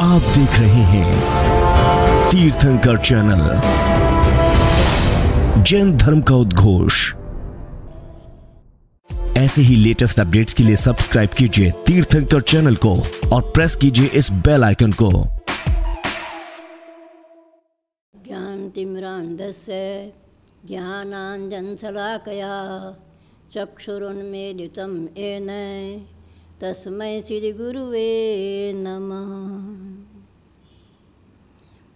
आप देख रहे हैं तीर्थंकर चैनल जैन धर्म का उद्घोष ऐसे ही लेटेस्ट अपडेट्स के लिए सब्सक्राइब कीजिए तीर्थंकर चैनल को और प्रेस कीजिए इस बेल आइकन को ज्ञान तिम्रांधस्य ज्ञानांजन शलाकया चक्षुरुन्मेदितम एन तस्मय श्री गुरुवे नम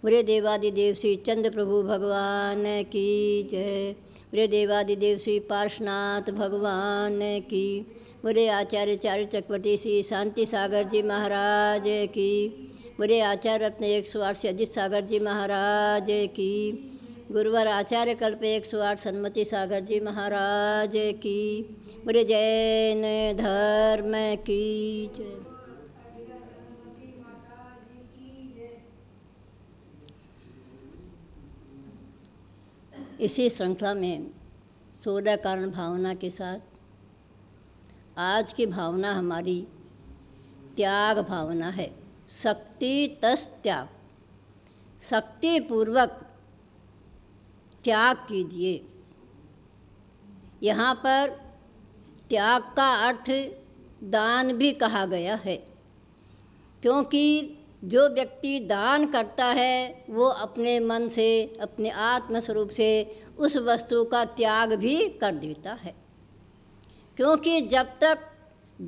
बुरे देवादिदेव श्री चंद्र प्रभु भगवान की जय बुरे देवादिदेव श्री पार्शनाथ भगवान की बुरे आचार्य चार्य चक्रवर्ती श्री शांति सागर जी महाराज की बुरे आचार्य रत्न एक सौ आठ अजित सागर जी महाराज की गुरुवार आचार्य कल्प एक सौ आठ सन्मति सागर जी महाराज की बोले जैन धर्म की जय इसी श्रृंखला में सोलह कारण भावना के साथ आज की भावना हमारी त्याग भावना है शक्ति तस् त्याग शक्ति पूर्वक त्याग कीजिए यहाँ पर त्याग का अर्थ दान भी कहा गया है क्योंकि जो व्यक्ति दान करता है वो अपने मन से अपने आत्मस्वरूप से उस वस्तु का त्याग भी कर देता है क्योंकि जब तक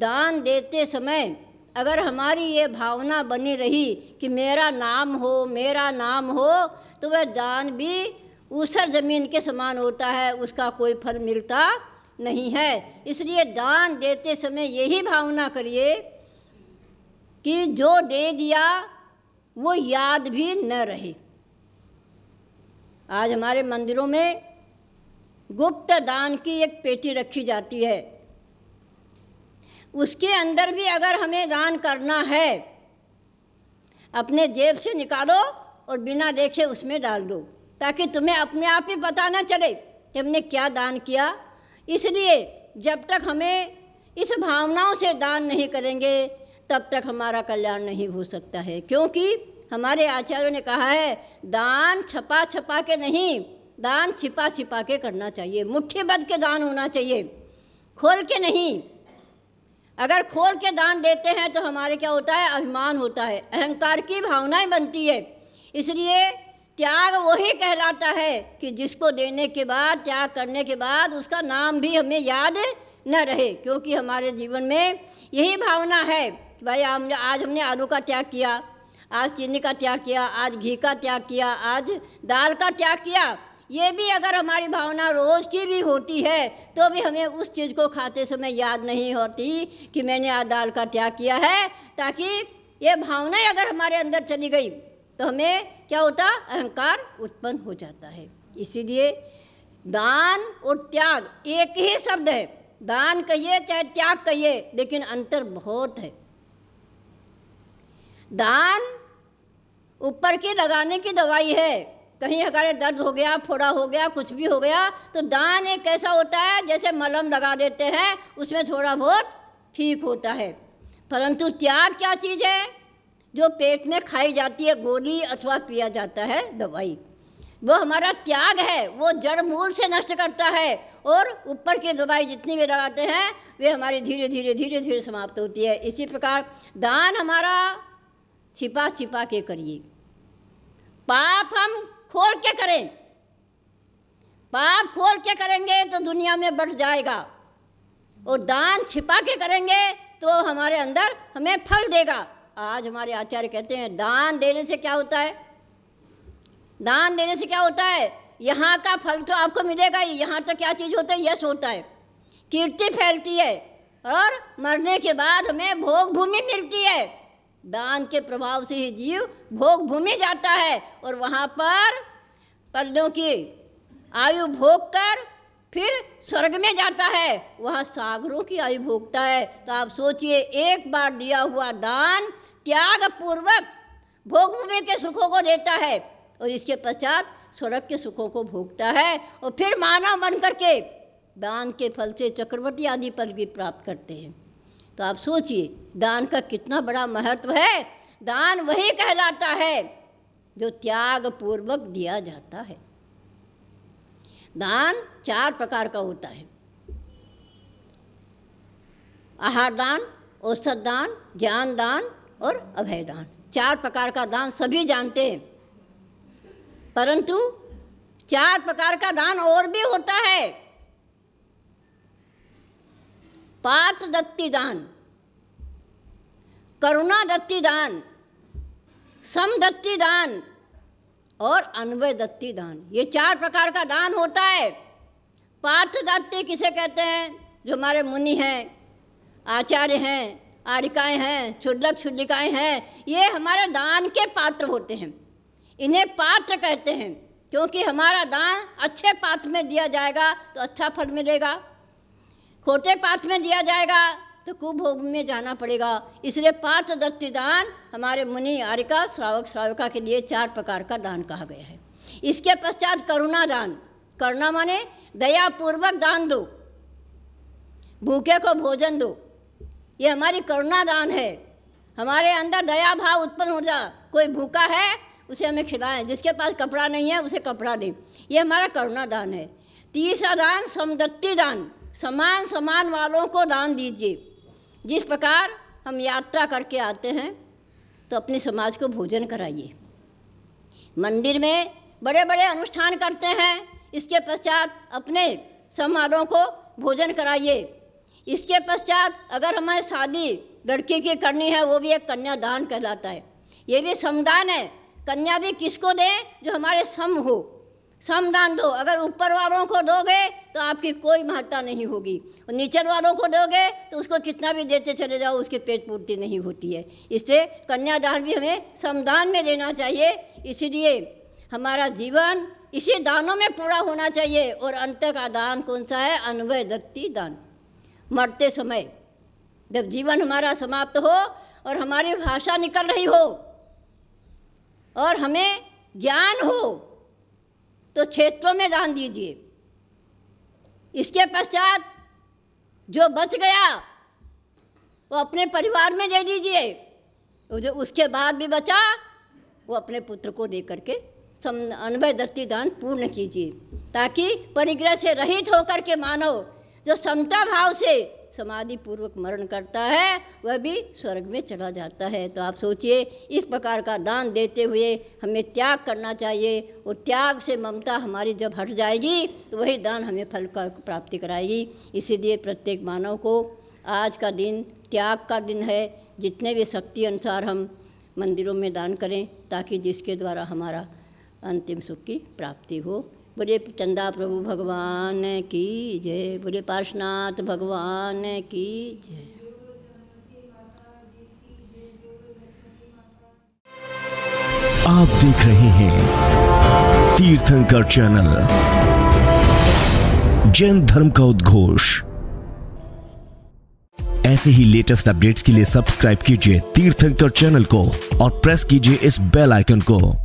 दान देते समय अगर हमारी ये भावना बनी रही कि मेरा नाम हो मेरा नाम हो तो वह दान भी ऊसर ज़मीन के समान होता है उसका कोई फल मिलता नहीं है इसलिए दान देते समय यही भावना करिए कि जो दे दिया वो याद भी न रहे आज हमारे मंदिरों में गुप्त दान की एक पेटी रखी जाती है उसके अंदर भी अगर हमें दान करना है अपने जेब से निकालो और बिना देखे उसमें डाल दो ताकि तुम्हें अपने आप ही पता ना चले कि हमने क्या दान किया इसलिए जब तक हमें इस भावनाओं से दान नहीं करेंगे तब तक हमारा कल्याण नहीं हो सकता है क्योंकि हमारे आचार्यों ने कहा है दान छपा छपा के नहीं दान छिपा छिपा के करना चाहिए बद के दान होना चाहिए खोल के नहीं अगर खोल के दान देते हैं तो हमारे क्या होता है अभिमान होता है अहंकार की भावनाएं बनती है इसलिए त्याग वही कहलाता है कि जिसको देने के बाद त्याग करने के बाद उसका नाम भी हमें याद न रहे क्योंकि हमारे जीवन में यही भावना है कि भाई हम आज हमने आलू का त्याग किया आज चीनी का त्याग किया आज घी का त्याग किया आज दाल का त्याग किया ये भी अगर हमारी भावना रोज़ की भी होती है तो भी हमें उस चीज़ को खाते समय याद नहीं होती कि मैंने आज दाल का त्याग किया है ताकि ये भावनाएं अगर हमारे अंदर चली गई तो हमें क्या होता अहंकार उत्पन्न हो जाता है इसीलिए दान और त्याग एक ही शब्द है दान कहिए चाहे त्याग कहिए लेकिन अंतर बहुत है दान ऊपर की लगाने की दवाई है कहीं हमारे दर्द हो गया फोड़ा हो गया कुछ भी हो गया तो दान एक ऐसा होता है जैसे मलम लगा देते हैं उसमें थोड़ा बहुत ठीक होता है परंतु त्याग क्या चीज़ है जो पेट में खाई जाती है गोली अथवा पिया जाता है दवाई वो हमारा त्याग है वो जड़ मूल से नष्ट करता है और ऊपर की दवाई जितनी भी लगाते हैं वे हमारी धीरे धीरे धीरे धीरे समाप्त होती है इसी प्रकार दान हमारा छिपा छिपा के करिए पाप हम खोल के करें पाप खोल के करेंगे तो दुनिया में बढ़ जाएगा और दान छिपा के करेंगे तो हमारे अंदर हमें फल देगा आज हमारे आचार्य कहते हैं दान देने से क्या होता है दान देने से क्या होता है यहाँ का फल तो आपको मिलेगा ही यहाँ तो क्या चीज़ होता है यश होता है कीर्ति फैलती है और मरने के बाद हमें भोग भूमि मिलती है दान के प्रभाव से ही जीव भोग भूमि जाता है और वहाँ पर पर्दों की आयु भोग कर फिर स्वर्ग में जाता है वहाँ सागरों की आयु भोगता है तो आप सोचिए एक बार दिया हुआ दान त्याग पूर्वक भोग भूमि के सुखों को देता है और इसके पश्चात स्वर्ग के सुखों को भोगता है और फिर मानव बन करके दान के फल से चक्रवर्ती आदि पद भी प्राप्त करते हैं तो आप सोचिए दान का कितना बड़ा महत्व है दान वही कहलाता है जो त्याग पूर्वक दिया जाता है दान चार प्रकार का होता है आहार दान औसत दान ज्ञान दान और अभय दान चार प्रकार का दान सभी जानते हैं परंतु चार प्रकार का दान और भी होता है पार्थ दत्ती दान करुणा दत्ती दान सम दत्ती दान और अन्वय दत्ती दान ये चार प्रकार का दान होता है पार्थ दत्ती किसे कहते हैं जो हमारे मुनि हैं आचार्य हैं आरिकाएँ हैं क्षुद्रक क्षुद्रिकाएँ हैं ये हमारे दान के पात्र होते हैं इन्हें पात्र कहते हैं क्योंकि हमारा दान अच्छे पात्र में दिया जाएगा तो अच्छा फल मिलेगा खोटे पात्र में दिया जाएगा तो कुभोग में जाना पड़ेगा इसलिए पात्र दत्ति दान हमारे मुनि आरिका श्रावक श्राविका के लिए चार प्रकार का दान कहा गया है इसके पश्चात करुणा दान करुणा माने दयापूर्वक दान दो भूखे को भोजन दो ये हमारी करुणादान है हमारे अंदर दया भाव उत्पन्न हो जा कोई भूखा है उसे हमें खिलाएं जिसके पास कपड़ा नहीं है उसे कपड़ा दें ये हमारा करुणा दान है तीसरा दान समदत्ति दान समान समान वालों को दान दीजिए जिस प्रकार हम यात्रा करके आते हैं तो अपने समाज को भोजन कराइए मंदिर में बड़े बड़े अनुष्ठान करते हैं इसके पश्चात अपने समारोह को भोजन कराइए इसके पश्चात अगर हमारे शादी लड़के की करनी है वो भी एक कन्यादान कहलाता है ये भी समदान है कन्या भी किसको दें जो हमारे सम हो समदान दो अगर ऊपर वालों को दोगे तो आपकी कोई महत्ता नहीं होगी और नीचे वालों को दोगे तो उसको कितना भी देते चले जाओ उसकी पेट पूर्ति नहीं होती है इससे कन्यादान भी हमें समदान में देना चाहिए इसलिए हमारा जीवन इसी दानों में पूरा होना चाहिए और अंत का दान कौन सा है अनवय दत्ती दान मरते समय जब जीवन हमारा समाप्त हो और हमारी भाषा निकल रही हो और हमें ज्ञान हो तो क्षेत्रों में दान दीजिए इसके पश्चात जो बच गया वो अपने परिवार में दे दीजिए जो उसके बाद भी बचा वो अपने पुत्र को दे करके सम दत्ती दान पूर्ण कीजिए ताकि परिग्रह से रहित होकर के मानव जो समता भाव से समाधि पूर्वक मरण करता है वह भी स्वर्ग में चला जाता है तो आप सोचिए इस प्रकार का दान देते हुए हमें त्याग करना चाहिए और त्याग से ममता हमारी जब हट जाएगी तो वही दान हमें फल का प्राप्ति कराएगी इसीलिए प्रत्येक मानव को आज का दिन त्याग का दिन है जितने भी शक्ति अनुसार हम मंदिरों में दान करें ताकि जिसके द्वारा हमारा अंतिम सुख की प्राप्ति हो बोले चंदा प्रभु भगवान की जय बोले पार्शनाथ भगवान की जय आप देख रहे हैं तीर्थंकर चैनल जैन धर्म का उद्घोष ऐसे ही लेटेस्ट अपडेट्स के लिए सब्सक्राइब कीजिए तीर्थंकर चैनल को और प्रेस कीजिए इस बेल आइकन को